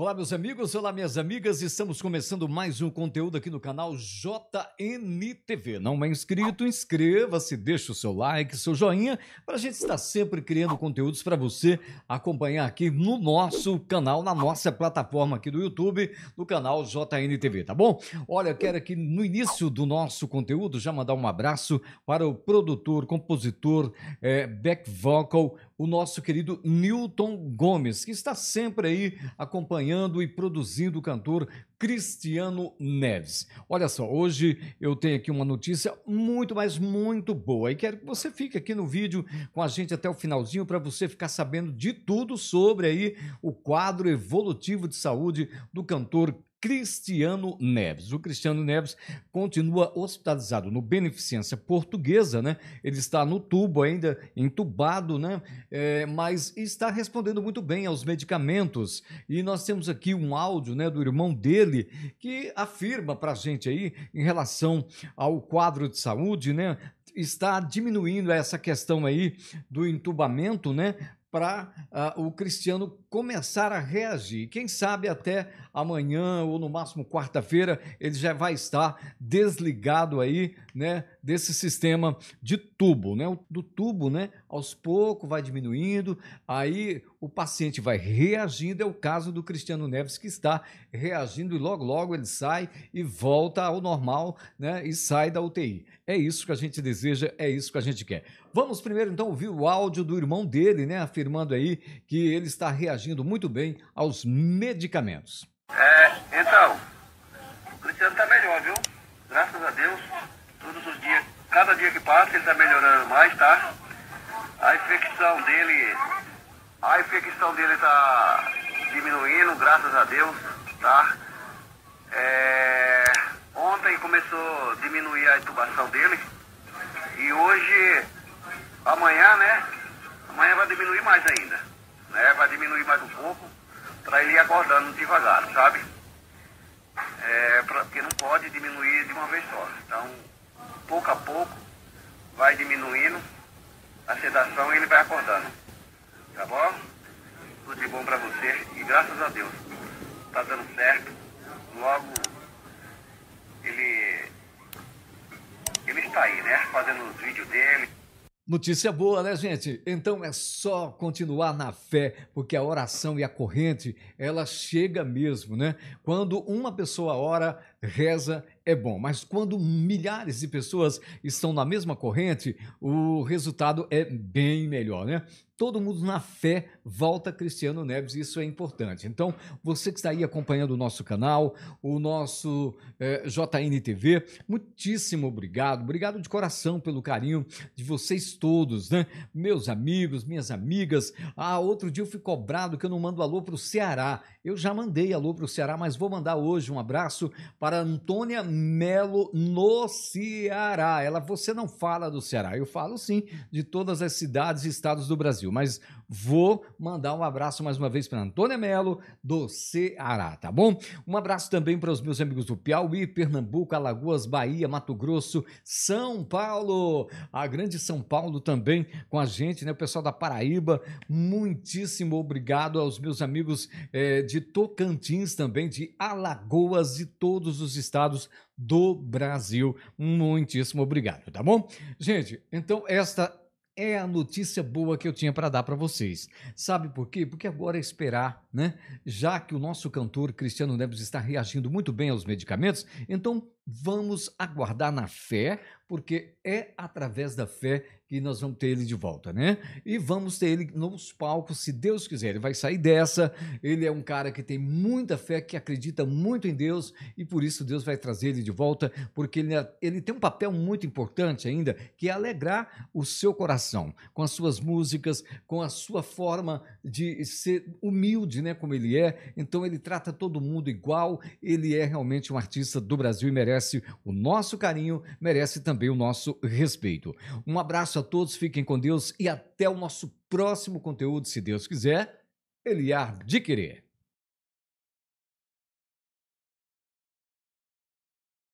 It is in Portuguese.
Olá, meus amigos, olá, minhas amigas. Estamos começando mais um conteúdo aqui no canal JNTV. Não é inscrito? Inscreva-se, deixe o seu like, seu joinha, para a gente estar sempre criando conteúdos para você acompanhar aqui no nosso canal, na nossa plataforma aqui do YouTube, no canal JNTV, tá bom? Olha, quero aqui no início do nosso conteúdo já mandar um abraço para o produtor, compositor, é, back vocal, o nosso querido Newton Gomes, que está sempre aí acompanhando acompanhando e produzindo o cantor Cristiano Neves. Olha só, hoje eu tenho aqui uma notícia muito, mas muito boa e quero que você fique aqui no vídeo com a gente até o finalzinho para você ficar sabendo de tudo sobre aí o quadro evolutivo de saúde do cantor Cristiano Neves. O Cristiano Neves continua hospitalizado no Beneficência Portuguesa, né? Ele está no tubo ainda, entubado, né? É, mas está respondendo muito bem aos medicamentos. E nós temos aqui um áudio, né, do irmão dele que afirma para a gente aí em relação ao quadro de saúde, né? Está diminuindo essa questão aí do entubamento, né? para uh, o Cristiano começar a reagir. Quem sabe até amanhã ou no máximo quarta-feira ele já vai estar desligado aí, né, desse sistema de tubo, né, do tubo, né, aos poucos vai diminuindo, aí o paciente vai reagindo. É o caso do Cristiano Neves, que está reagindo e logo, logo ele sai e volta ao normal né, e sai da UTI. É isso que a gente deseja, é isso que a gente quer. Vamos primeiro então ouvir o áudio do irmão dele, né, afirmando aí que ele está reagindo muito bem aos medicamentos. É, então, o Cristiano está melhor, viu? Graças a Deus, todos os dias, cada dia que passa ele está melhorando mais, tá? A infecção dele a infecção dele está diminuindo, graças a Deus, tá? É, ontem começou a diminuir a intubação dele e hoje, amanhã, né? Amanhã vai diminuir mais ainda, né? Vai diminuir mais um pouco para ele ir acordando devagar, sabe? É, pra, porque não pode diminuir de uma vez só. Então, pouco a pouco, vai diminuindo a sedação e ele vai acordando. Tá bom? Tudo de bom pra você e graças a Deus. Tá dando certo. Logo ele. Ele está aí, né? Fazendo os vídeos dele. Notícia boa, né, gente? Então é só continuar na fé, porque a oração e a corrente, ela chega mesmo, né? Quando uma pessoa ora, reza é bom, mas quando milhares de pessoas estão na mesma corrente, o resultado é bem melhor, né? Todo mundo na fé volta Cristiano Neves, isso é importante. Então, você que está aí acompanhando o nosso canal, o nosso eh, JNTV, muitíssimo obrigado, obrigado de coração pelo carinho de vocês todos, né? Meus amigos, minhas amigas. Ah, outro dia eu fui cobrado que eu não mando alô para o Ceará. Eu já mandei alô para o Ceará, mas vou mandar hoje um abraço para para Antônia Melo no Ceará. Ela, você não fala do Ceará. Eu falo sim de todas as cidades e estados do Brasil, mas Vou mandar um abraço mais uma vez para Antônia Melo, do Ceará, tá bom? Um abraço também para os meus amigos do Piauí, Pernambuco, Alagoas, Bahia, Mato Grosso, São Paulo, a grande São Paulo também com a gente, né? O pessoal da Paraíba, muitíssimo obrigado aos meus amigos é, de Tocantins também, de Alagoas, e todos os estados do Brasil. Muitíssimo obrigado, tá bom? Gente, então esta é a notícia boa que eu tinha para dar para vocês. Sabe por quê? Porque agora é esperar né? Já que o nosso cantor Cristiano Neves está reagindo muito bem aos medicamentos, então vamos aguardar na fé, porque é através da fé que nós vamos ter ele de volta, né? E vamos ter ele nos palcos, se Deus quiser. Ele vai sair dessa. Ele é um cara que tem muita fé, que acredita muito em Deus e por isso Deus vai trazer ele de volta, porque ele, é, ele tem um papel muito importante ainda, que é alegrar o seu coração com as suas músicas, com a sua forma de ser humilde, né? né, como ele é, então ele trata todo mundo igual, ele é realmente um artista do Brasil e merece o nosso carinho, merece também o nosso respeito. Um abraço a todos, fiquem com Deus e até o nosso próximo conteúdo, se Deus quiser, ele há de querer.